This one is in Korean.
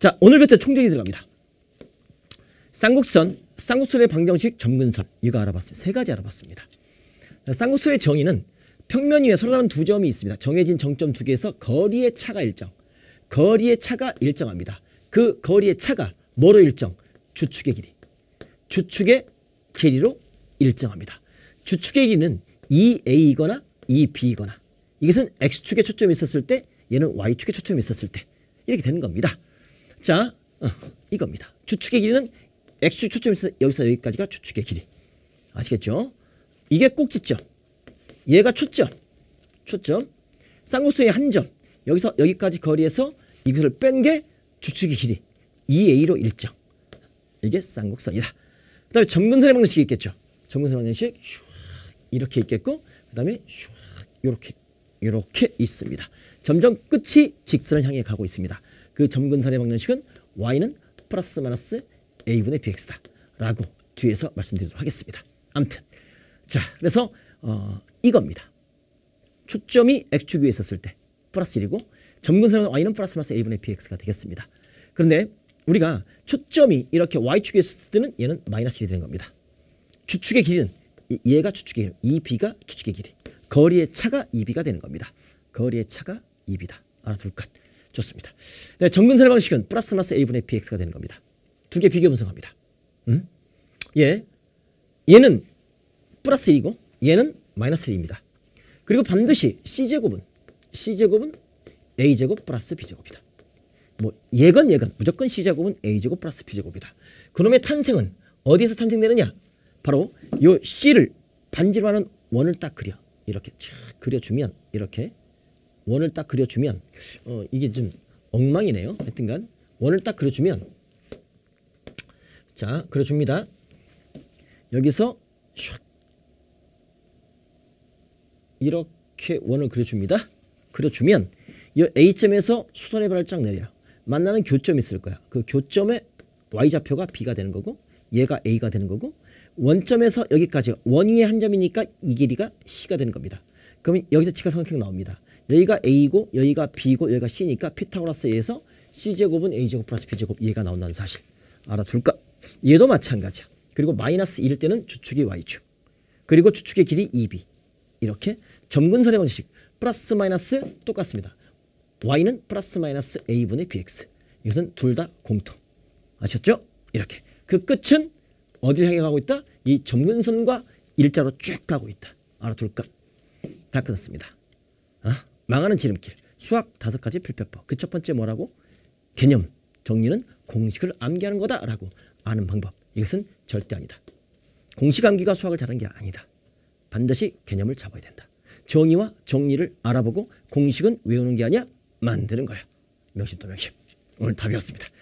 자, 오늘부터 총정이 들어갑니다. 쌍곡선, 쌍곡선의 방정식, 점근선 이거 알아봤습니다. 세 가지 알아봤습니다. 쌍곡선의 정의는 평면 위에 서로 다른 두 점이 있습니다. 정해진 정점 두 개에서 거리의 차가 일정, 거리의 차가 일정합니다. 그 거리의 차가 뭐로 일정? 주축의 길이, 주축의 길이로 일정합니다. 주축의 길이는 EA이거나 EB이거나 이것은 X축에 초점이 있었을 때 얘는 Y축에 초점이 있었을 때 이렇게 되는 겁니다. 자, 어, 이겁니다. 주축의 길이는 x 초점에서 여기서 여기까지가 주축의 길이. 아시겠죠? 이게 꼭지점. 얘가 초점. 초점. 쌍곡선의 한 점. 여기서 여기까지 거리에서 이것을 뺀 게 주축의 길이. 2a로 일정. 이게 쌍곡선이다. 그 다음에 점근선의 방정식이 있겠죠. 점근선 방정식 슉 이렇게 있겠고 그 다음에 슉 이렇게 이렇게 있습니다. 점점 끝이 직선을 향해 가고 있습니다. 그 점근산의 방정식은 y는 플러스 마이너스 a분의 bx다. 라고 뒤에서 말씀드리도록 하겠습니다. 암튼 자 그래서 어, 이겁니다. 초점이 x축 위에 있었을 때 플러스 1이고 점근선은 y는 플러스 마이너스 a분의 bx가 되겠습니다. 그런데 우리가 초점이 이렇게 y축에 있을 때는 얘는 마이너스 1이 되는 겁니다. 주축의 길이는 얘가 주축의 길이, 이 b가 주축의 길이. 거리의 차가 2b가 되는 겁니다. 거리의 차가 2b다. 알아둘 것. 좋습니다. 네, 정근선 방식은 플러스 마스 a분의 bx가 되는 겁니다. 두 개 비교 분석합니다. 음? 예, 얘는 플러스 2고 얘는 마이너스 2입니다. 그리고 반드시 c제곱은 c제곱은 a제곱 플러스 b제곱이다. 뭐 예건 예건 무조건 c제곱은 a제곱 플러스 b제곱이다. 그놈의 탄생은 어디에서 탄생되느냐? 바로 요 c를 반지로 하는 원을 딱 그려. 이렇게 쫙 그려주면 이렇게 원을 딱 그려주면 어, 이게 좀 엉망이네요. 하여튼간 원을 딱 그려주면 자 그려줍니다. 여기서 슉 이렇게 원을 그려줍니다. 그려주면 이 A점에서 수선의 발짝 내려 만나는 교점이 있을 거야. 그 교점에 Y좌표가 B가 되는 거고 얘가 A가 되는 거고 원점에서 여기까지 원위의 한 점이니까 이 길이가 C가 되는 겁니다. 그러면 여기서 직각삼각형 나옵니다. 여기가 A고 여기가 B고 여기가 C니까 피타고라스에서 C제곱은 A제곱 플러스 B제곱 얘가 나온다는 사실 알아둘까? 얘도 마찬가지야. 그리고 마이너스 1일 때는 주축이 Y축 그리고 주축의 길이 2B 이렇게 점근선의 방식 플러스 마이너스 똑같습니다. Y는 플러스 마이너스 A분의 BX 이것은 둘 다 공통 아셨죠? 이렇게 그 끝은 어디를 향해 가고 있다? 이 점근선과 일자로 쭉 가고 있다. 알아둘 까다끝났습니다 어? 망하는 지름길. 수학 다섯 가지 필패법. 그 첫 번째 뭐라고? 개념. 정리는 공식을 암기하는 거다라고 아는 방법. 이것은 절대 아니다. 공식 암기가 수학을 잘하는 게 아니다. 반드시 개념을 잡아야 된다. 정의와 정리를 알아보고 공식은 외우는 게 아니야 만드는 거야. 명심도 명심. 오늘 답이었습니다.